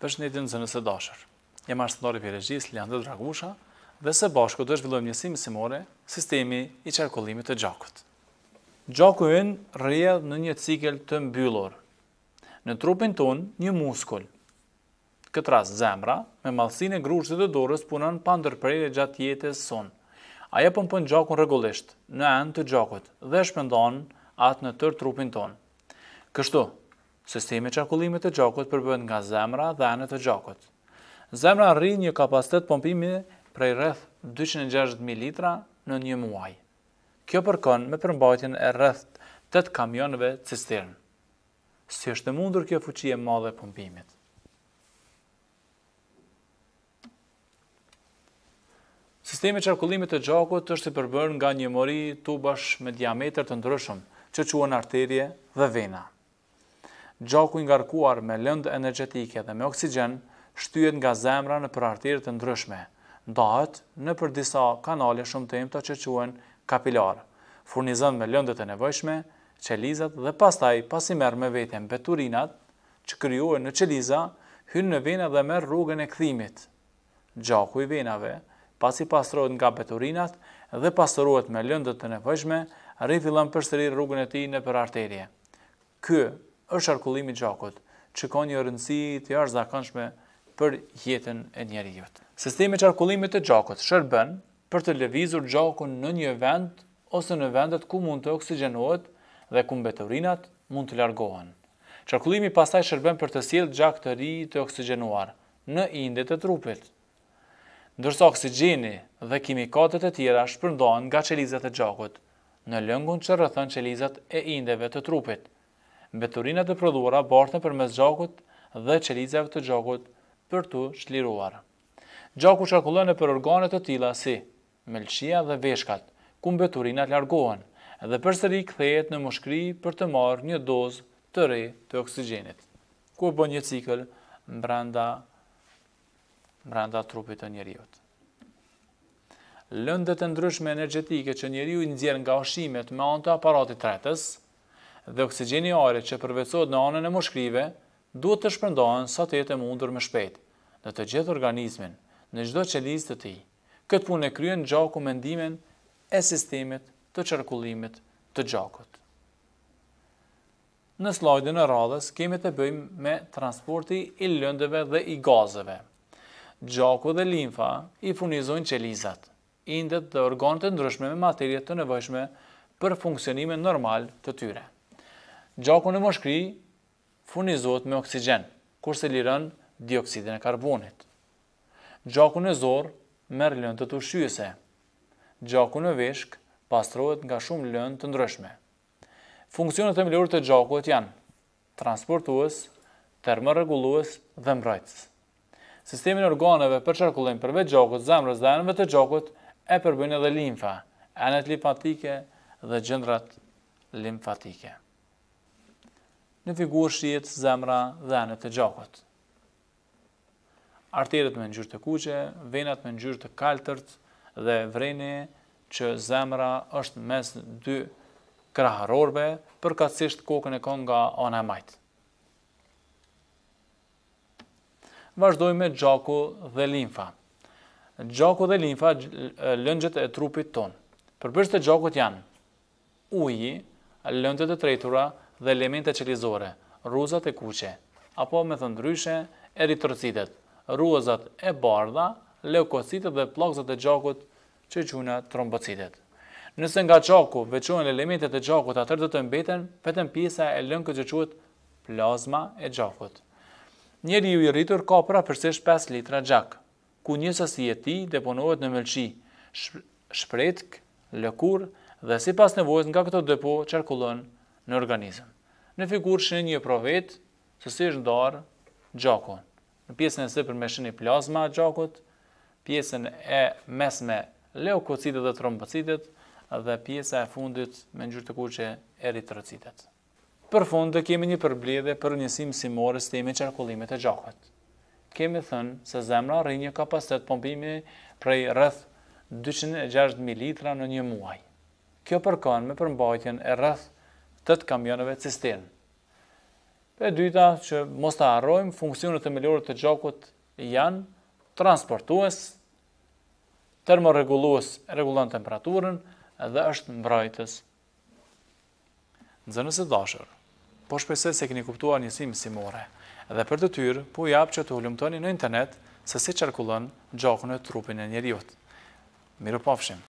për shëndetin zënës e dashër. Jema është ndori për regjis, Lianda Dragusha, dhe se bashku të zhvillojmë një simë simore, sistemi i qarkullimit të gjakut. Gjaku ynë në një cikel të mbyllur. Në trupin ton një muskull. Këtë ras zemra, me malsin e grushtit dhe dorës punën pandër dhe gjatë jetës sonë. Aja pëmpën po gjakun regullisht, në end të gjakut, dhe shpëndon atë në tërë trupin tonë. Kështu, Sistemi qarkullimit të gjakut përbën nga zemra dhe anët të gjakut. Zemra rri një kapacitet pompimi prej rrëth 260 ml në një muaj. Kjo përkon me përmbajtjen e rrëth 8 kamionëve cisternë. Si është mundur kjo fuqie madhe pompimit? Sistemi qarkullimit të gjakut është i përbërë nga një mori tubash me diameter të ndryshëm, që quen arterje dhe vena gjaku i ngarkuar me lëndë energjetike dhe me oksigjen shtyhet nga zemra në për të ndryshme, ndahet në për disa kanale shumë të imta që quen kapilar, furnizën me lëndët e nevojshme, qelizat dhe pastaj pasi merë me vetën beturinat që kryuën në qeliza, hynë në vena dhe merë rrugën e këthimit. Gjaku i venave, pasi pastrojt nga beturinat dhe pastrojt me lëndët e nevojshme, rrithilën përstërir rrugën e ti në për arterje. Kë është arkullimi gjakot, që ka një rëndësi të jashtë zakanshme për jetën e njeri jëtë. Sistemi që arkullimi të gjakot shërben për të levizur gjakon në një vend ose në vendet ku mund të oksigenohet dhe ku mbetorinat mund të largohen. Qarkullimi pasaj shërben për të sjellë gjak të ri të oksigenuar në indet të trupit. Ndërsa oksigeni dhe kimikatet e tjera shpërndohen nga qelizat e gjakot në lëngun që rëthën qelizat e indeve të trupit mbeturinat e prodhuara bartën për mes gjakut dhe qelizave të gjakut për të shliruar. Gjaku qarkullën e për organet të tila si melqia dhe veshkat, ku mbeturinat largohen dhe për sëri këthejet në moshkri për të marrë një dozë të re të oksigenit, ku e bën një cikl mbranda, trupit të njeriut. Lëndet e ndryshme energetike që njeriu i nxjerr nga ushqimet me anë të aparatit tretës, dhe oksigeni ari që përvecohet në anën e moshkrive duhet të shpërndahen sa të jetë mundur më shpejt në të gjithë organizmin, në çdo qelizë të tij. Këtë punë e kryen gjaku mendimin e sistemit të qarkullimit të gjakut. Në slajdin e radhës kemi të bëjmë me transporti i lëndëve dhe i gazeve. Gjaku dhe limfa i funizojnë qelizat, indet dhe organët e ndryshme me materjet të nevojshme për funksionimin normal të tyre gjakun e moshkri furnizohet me oksigen, kurse lirën dioksidin e karbonit. Gjakun e zorë merë lëndë të të shqyëse. Gjakun e veshk pastrohet nga shumë lëndë të ndryshme. Funksionet të mëllurë të gjakut janë transportuës, termërregulluës dhe mbrajtës. Sistemin organeve për qarkullim përve gjakut, zemrës dhe enëve të gjakut e përbën edhe limfa, enet limfatike dhe gjëndrat limfatike në figurë shiet zemra dhe anët të gjakot. Arterit me njërë të kuqe, venat me njërë të kaltërt, dhe vreni që zemra është mes dy kraharorbe, për kokën e konë nga anë e majtë. Vajdoj me gjaku dhe linfa. Gjaku dhe linfa lëngjët e trupit tonë. Përbërshë të gjakot janë uji, lëngjët e tretura, dhe elemente qelizore, ruzat e kuqe, apo me thëndryshe eritrocitet, ruzat e bardha, leukocitet dhe plakzat e gjakut që gjuna trombocitet. Nëse nga gjaku vequen elementet e gjakut atër dhe të mbeten, vetëm pjesa e lënë këtë gjëquat plazma e gjakut. Njeri ju i rritur ka pra përsesh 5 litra gjak, ku një i e ti deponohet në mëlqi, shpretk, lëkur dhe si pas nevojt nga këto depo qërkullon në organizëm. Në figurë shënë një provet, së si është ndarë gjakon. Në pjesën e së për me shënë i plazma gjakot, pjesën e mes me leukocitet dhe trombocitet, dhe pjesa e fundit me njërë të kuqe eritrocitet. Për fund të kemi një përbledhe për njësim si morës të ime qarkullimit e gjakot. Kemi thënë se zemra rrinë një kapacitet pompimi prej rrëth 206 ml në një muaj. Kjo përkon me përmbajtjen e rrëth të të kamionëve cisternë. E dyta që mos të arrojmë, funksionët e melorët të gjokot janë transportues, termoregulues, regulon temperaturën dhe është mbrajtës. Nëzënës e dashër, po shpesët se keni kuptua njësimë si more, dhe për të tyrë, po japë që të ullumëtoni në internet se si qërkullon gjokën e trupin e njeriut. Miru pofshim!